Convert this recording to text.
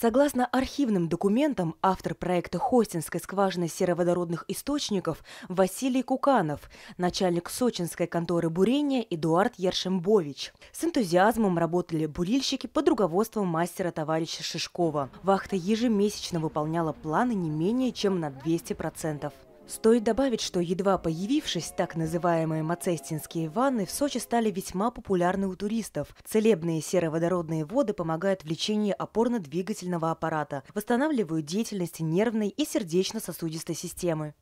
Согласно архивным документам, автор проекта Хостинской скважины сероводородных источников Василий Куканов, начальник сочинской конторы бурения Эдуард Ершембович. С энтузиазмом работали бурильщики под руководством мастера товарища Шишкова. Вахта ежемесячно выполняла планы не менее чем на 200%. Стоит добавить, что едва появившись, так называемые мацестинские ванны в Сочи стали весьма популярны у туристов. Целебные сероводородные воды помогают в лечении опорно-двигательного аппарата, восстанавливают деятельность нервной и сердечно-сосудистой системы.